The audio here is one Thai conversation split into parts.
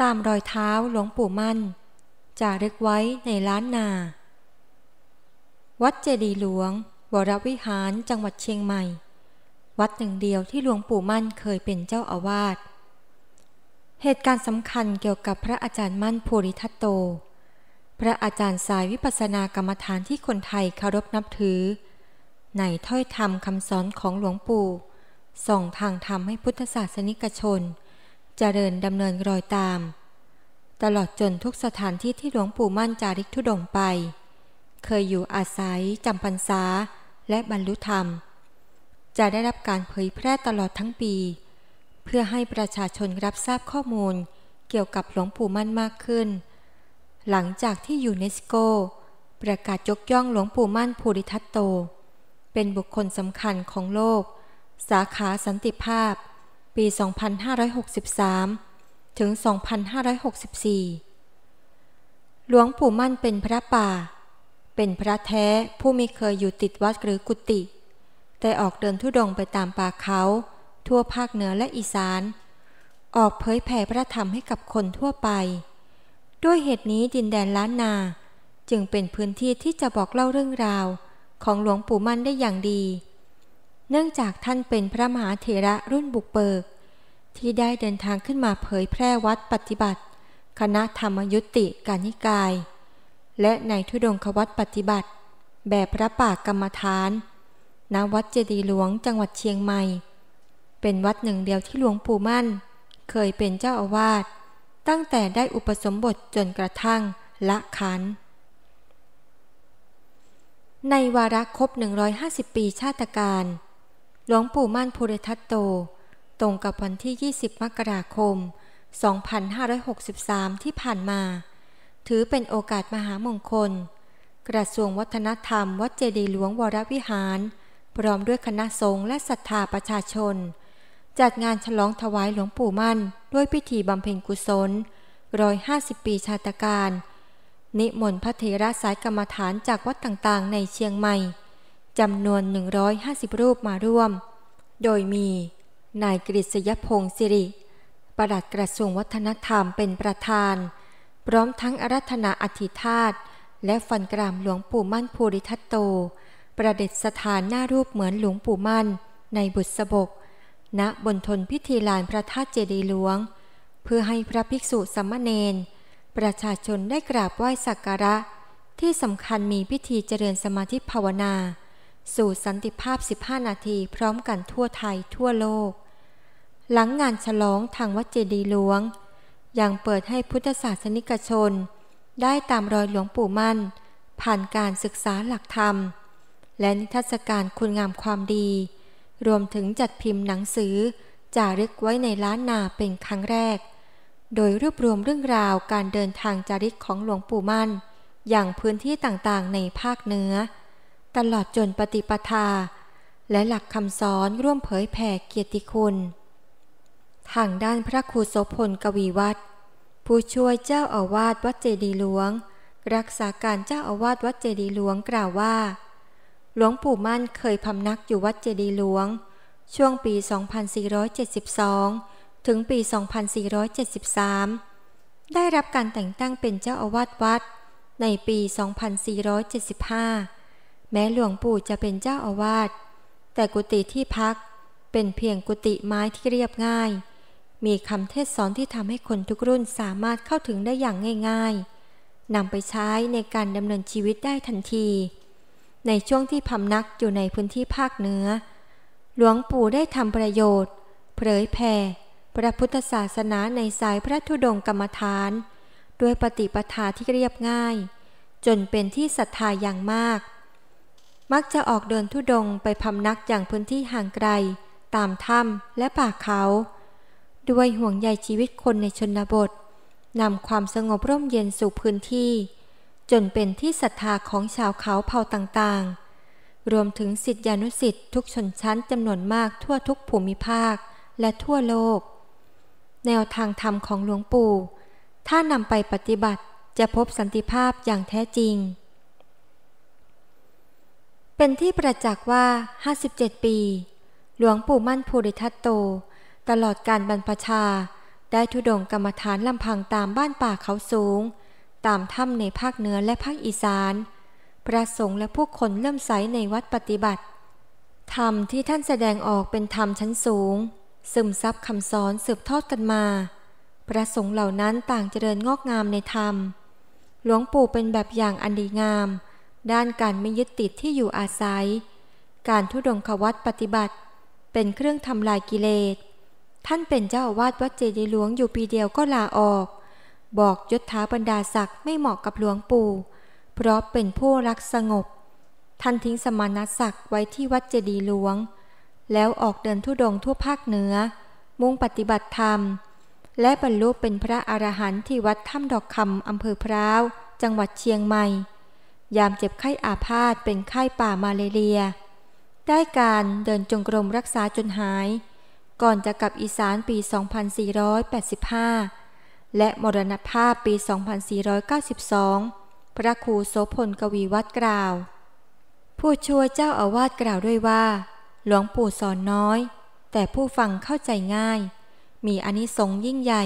ตามรอยเท้าหลวงปู่มั่น จะเรึกไว้ในล้านนา วัดเจดีหลวงวรวิหารจังหวัดเชียงใหม่ วัดหนึ่งเดียวที่หลวงปู่มั่นเคยเป็นเจ้าอาวาสเหตุการณ์สำคัญเกี่ยวกับพระอาจารย์มั่นภูริทัตโต พระอาจารย์สายวิปัสสนากรรมฐานที่คนไทยเคารพนับถือ ในถ้อยธรรมคำสอนของหลวงปู่ ส่องทางธรรมให้พุทธศาสนิกชนจเริญดำเนินรอยตาม ตลอดจนทุกสถานที่ที่หลวงปู่มั่นจาริกทุดงไป เคยอยู่อาศัยจำพรรษา และบรรลุธรรม จะได้รับการเผยแพร่ตลอดทั้งปี เพื่อให้ประชาชนรับทราบข้อมูล เกี่ยวกับหลวงปู่มั่นมากขึ้น หลังจากที่ยูเนสโก ประกาศยกย่องหลวงปู่มั่นภูริทัตโต เป็นบุคคลสำคัญของโลก สาขาสันติภาพปี 2563 ถึง 2564 หลวงปู่มั่นเป็นพระป่า เป็นพระแท้ผู้ไม่เคยอยู่ติดวัดหรือกุฏิ แต่ออกเดินทุดงไปตามป่าเขา ทั่วภาคเหนือและอีสาน ออกเผยแผ่พระธรรมให้กับคนทั่วไป ด้วยเหตุนี้ดินแดนล้านนา จึงเป็นพื้นที่ที่จะบอกเล่าเรื่องราว ของหลวงปู่มั่นได้อย่างดีเนื่องจากท่านเป็นพระมหาเถระรุ่นบุกเบิก ที่ได้เดินทางขึ้นมาเผยแพร่วัดปฏิบัติ คณะธรรมยุติกานิกาย และในทุดงควัดปฏิบัติ แบบพระป่ากรรมฐานณวัดเจดีหลวงจังหวัดเชียงใหม่ เป็นวัดหนึ่งเดียวที่หลวงปู่มั่น เคยเป็นเจ้าอาวาสตั้งแต่ได้อุปสมบทจนกระทั่งละขัน ในวาระครบ150 ปีชาติการหลวงปู่มั่นภูริทัตโต ตรงกับวันที่ 20 มกราคม 2563 ที่ผ่านมา ถือเป็นโอกาสมหามงคล กระทรวงวัฒนธรรมวัดเจดีหลวงวรวิหาร พร้อมด้วยคณะสงฆ์และศรัทธาประชาชน จัดงานฉลองถวายหลวงปู่มั่น ด้วยพิธีบำเพ็ญกุศลร้อยห้าสิบปีชาตการ นิมนต์พระเทระสายกรรมฐานจากวัดต่างๆ ในเชียงใหม่จำนวน 150 รูปมาร่วม โดยมี นายกฤษยพงศ์สิริ ประหลัดกระทรวงวัฒนธรรมเป็นประธาน พร้อมทั้งอารัธนาอธิธาตและฟันกรามหลวงปู่มั่นภูริทัตโต ประดิษฐานหน้ารูปเหมือนหลวงปู่มั่นในบุษบก ณบนทนพิธีลานพระธาตุเจดีย์หลวง เพื่อให้พระภิกษุสมณเณรประชาชนได้กราบไหว้สักการะ ที่สำคัญมีพิธีเจริญสมาธิภาวนาสู่สันติภาพ 15 นาทีพร้อมกันทั่วไทยทั่วโลก หลังงานฉลองทางวัดเจดีหลวง ยังเปิดให้พุทธศาสนิกชน ได้ตามรอยหลวงปู่มั่น ผ่านการศึกษาหลักธรรม และนิทรรศการคุณงามความดี รวมถึงจัดพิมพ์หนังสือ จารึกไว้ในล้านนาเป็นครั้งแรก โดยรวบรวมเรื่องราวการเดินทางจาริกของหลวงปู่มั่น อย่างพื้นที่ต่างๆ ในภาคเหนือตลอดจนปฏิปทา และหลักคำสอนร่วมเผยแผ่เกียรติคุณ ทางด้านพระครูโสพลกวีวัตรผู้ช่วยเจ้าอาวาสวัดเจดีหลวง รักษาการเจ้าอาวาสวัดเจดีหลวงกล่าวว่า หลวงปู่มั่นเคยพำนักอยู่วัดเจดีหลวงช่วงปี2472ถึงปี2473ได้รับการแต่งตั้งเป็นเจ้าอาวาสวัด ในปี 2475แม้หลวงปู่จะเป็นเจ้าอาวาส แต่กุฏิที่พักเป็นเพียงกุฏิไม้ที่เรียบง่าย มีคำเทศสอนที่ทำให้คนทุกรุ่นสามารถเข้าถึงได้อย่างง่าย ๆนำไปใช้ในการดำเนินชีวิตได้ทันที ในช่วงที่พำนักอยู่ในพื้นที่ภาคเหนือ หลวงปู่ได้ทำประโยชน์ เผยแผ่พระพุทธศาสนาในสายพระธุดงกรรมฐาน ด้วยปฏิปทาที่เรียบง่าย จนเป็นที่ศรัทธาอย่างมากมักจะออกเดินทุดงไปพำนักอย่างพื้นที่ห่างไกล ตามถ้ำและป่าเขา ด้วยห่วงใยชีวิตคนในชนบท นำความสงบร่มเย็นสู่พื้นที่ จนเป็นที่ศรัทธาของชาวเขาเผ่าต่างๆ รวมถึงสิทธิอนุสิทธิทุกชนชั้นจำนวนมากทั่วทุกภูมิภาคและทั่วโลก แนวทางธรรมของหลวงปู่ ถ้านำไปปฏิบัติจะพบสันติภาพอย่างแท้จริงเป็นที่ประจักษ์ว่า57ปี หลวงปู่มั่นภูริทัตโต ตลอดการบรรพชา ได้ทุดงกรรมฐานลำพังตามบ้านป่าเขาสูง ตามถ้ำในภาคเหนือและภาคอีสานพระสงฆ์และผู้คนเริ่มใสในวัดปฏิบัติ ธรรมที่ท่านแสดงออกเป็นธรรมชั้นสูง ซึมซับคำสอนสืบทอดกันมาพระสงฆ์เหล่านั้นต่างเจริญงอกงามในธรรม หลวงปู่เป็นแบบอย่างอันดีงามด้านการไม่ยึดติดที่อยู่อาศัย การทุดงควัตปฏิบัติ เป็นเครื่องทำลายกิเลส ท่านเป็นเจ้าอาวาสวัดเจดีหลวงอยู่ปีเดียวก็ลาออก บอกยศถาบรรดาศักดิ์ไม่เหมาะกับหลวงปู่ เพราะเป็นผู้รักสงบ ท่านทิ้งสมณศักดิ์ไว้ที่วัดเจดีหลวง แล้วออกเดินทุดงทั่วภาคเหนือ มุ่งปฏิบัติธรรม และบรรลุเป็นพระอรหันต์ที่วัดถ้ำดอกคำอำเภอพร้าว จังหวัดเชียงใหม่ยามเจ็บไข้อาพาธเป็นไข้ป่ามาเลเรีย ได้การเดินจงกรมรักษาจนหาย ก่อนจะกลับอีสานปี 2485 และมรณภาพปี 2492 พระครูโสพลกวีวัดกล่าว ผู้ช่วยเจ้าอาวาสกล่าวด้วยว่า หลวงปู่สอนน้อย แต่ผู้ฟังเข้าใจง่าย มีอนิสงส์ยิ่งใหญ่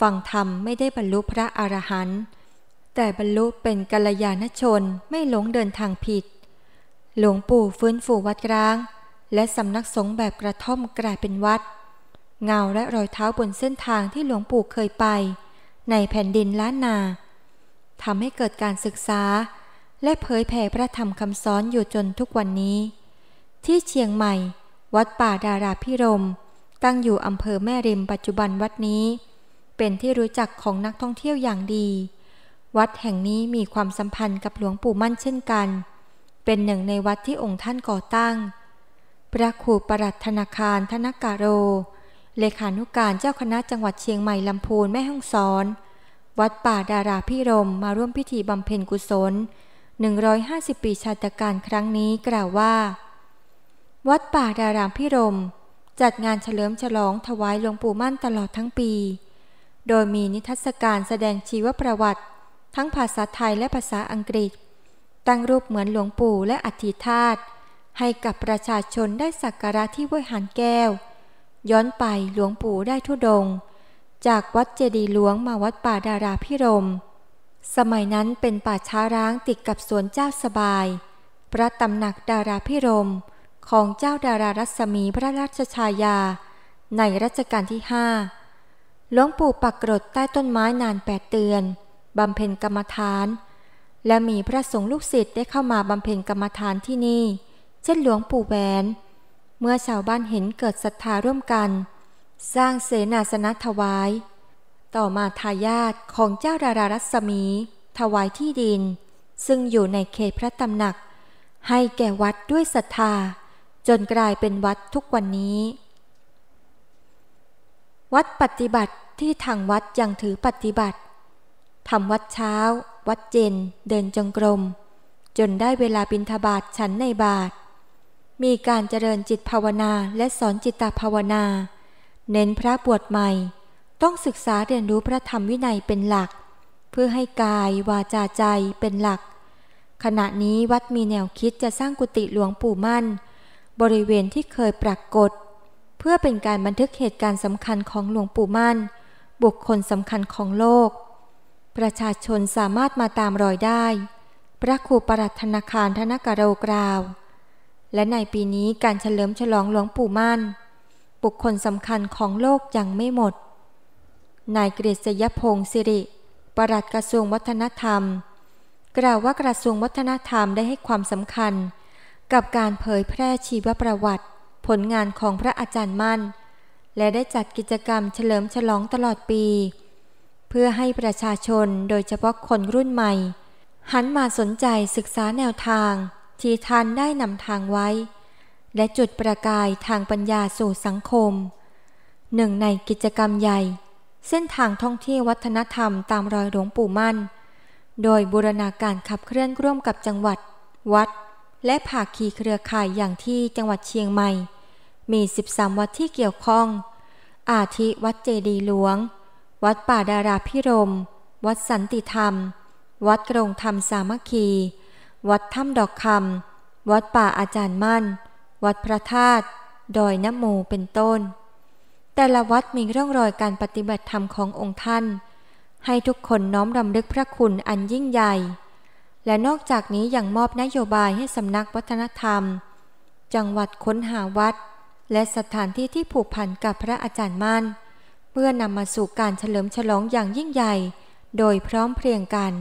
ฟังธรรมไม่ได้บรรลุพระอรหันต์แต่บรรลุเป็นกัลยาณชน ไม่หลงเดินทางผิด หลวงปู่ฟื้นฟูวัดร้าง และสำนักสงฆ์แบบกระท่อมกลายเป็นวัด เงาและรอยเท้าบนเส้นทางที่หลวงปู่เคยไป ในแผ่นดินล้านนาทำให้เกิดการศึกษา และเผยแผ่พระธรรมคำสอนอยู่จนทุกวันนี้ ที่เชียงใหม่ วัดป่าดาราพิรมตั้งอยู่อำเภอแม่ริม ปัจจุบันวัดนี้ เป็นที่รู้จักของนักท่องเที่ยวอย่างดีวัดแห่งนี้มีความสัมพันธ์กับหลวงปู่มั่นเช่นกัน เป็นหนึ่งในวัดที่องค์ท่านก่อตั้ง พระครูประหลัดธนาคาร ธนกาโร เลขานุการเจ้าคณะจังหวัดเชียงใหม่ลำพูนแม่ฮ่องสอน วัดป่าดาราพิรมมาร่วมพิธีบำเพ็ญกุศล 150 ปีชาตการครั้งนี้กล่าวว่า วัดป่าดารามพิรมจัดงานเฉลิมฉลองถวายหลวงปู่มั่นตลอดทั้งปี โดยมีนิทรรศการแสดงชีวประวัติทั้งภาษาไทยและภาษาอังกฤษตั้งรูปเหมือนหลวงปู่และอธิธาตให้กับประชาชนได้สักการะที่วิหารแก้ว ย้อนไปหลวงปู่ได้ทุดง จากวัดเจดีหลวงมาวัดป่าดาราพิรมสมัยนั้นเป็นป่าช้าร้างติดกับสวนเจ้าสบาย พระตำหนักดาราพิรมของเจ้าดารารัศมีพระราชชายา ในรัชกาลที่ห้าหลวงปู่ปักกรดใต้ต้นไม้นานแปดเดือนบำเพ็ญกรรมฐาน และมีพระสงฆ์ลูกศิษย์ ได้เข้ามาบำเพ็ญกรรมฐานที่นี่ เช่นหลวงปู่แหวนเมื่อชาวบ้านเห็นเกิดศรัทธาร่วมกัน สร้างเสนาสนะถวาย ต่อมาทายาทของเจ้ารารารัศมี ถวายที่ดิน ซึ่งอยู่ในเขตพระตำหนัก ให้แก่วัดด้วยศรัทธา จนกลายเป็นวัดทุกวันนี้ วัดปฏิบัติที่ทางวัดยังถือปฏิบัติทำวัดเช้า วัดเจนเดินจงกรม จนได้เวลาบินทบาทฉันในบาท มีการเจริญจิตภาวนาและสอนจิตตภาวนา เน้นพระบวชใหม่ ต้องศึกษาเรียนรู้พระธรรมวินัยเป็นหลัก เพื่อให้กายวาจาใจเป็นหลัก ขณะนี้วัดมีแนวคิดจะสร้างกุฏิหลวงปู่มั่น บริเวณที่เคยปรากฏ เพื่อเป็นการบันทึกเหตุการณ์สำคัญของหลวงปู่มั่น บุคคลสำคัญของโลกประชาชนสามารถมาตามรอยได้ พระครูปรัตนาคารธนกโรกราว และในปีนี้การเฉลิมฉลองหลวงปู่มั่นบุคคลสำคัญของโลกยังไม่หมด นายกฤษยพงศ์สิริปรัดกระทรวงวัฒนธรรม กล่าวว่ากระทรวงวัฒนธรรมได้ให้ความสำคัญ กับการเผยแพร่ชีวประวัติ ผลงานของพระอาจารย์มั่น และได้จัดกิจกรรมเฉลิมฉลองตลอดปีพื่อให้ประชาชนโดยเฉพาะคนรุ่นใหม่ หันมาสนใจศึกษาแนวทาง ที่ท่านได้นำทางไว้ และจุดประกายทางปัญญาสู่สังคมหนึ่งในกิจกรรมใหญ่ เส้นทางท่องเที่ยววัฒนธรรมตามรอยหลวงปู่มั่น โดยบูรณาการขับเคลื่อนร่วมกับจังหวัด วัด และภาคีเครือข่ายอย่างที่จังหวัดเชียงใหม่ มี 13 วัดที่เกี่ยวข้องอาทิวัดเจดีหลวงวัดป่าดาราพิรม วัดสันติธรรม วัดกรงธรรมสามัคคี วัดถ้ำดอกคำ วัดป่าอาจารย์มั่น วัดพระธาตุ ดอยน้ำโมเป็นต้น แต่ละวัดมีร่องรอยการปฏิบัติธรรมขององค์ท่าน ให้ทุกคนน้อมรำลึกพระคุณอันยิ่งใหญ่ และนอกจากนี้ยังมอบนโยบายให้สำนักวัฒนธรรม จังหวัดค้นหาวัด และสถานที่ที่ผูกพันกับพระอาจารย์มั่นเพื่อนำมาสู่การเฉลิมฉลองอย่างยิ่งใหญ่ โดยพร้อมเพรียงกัน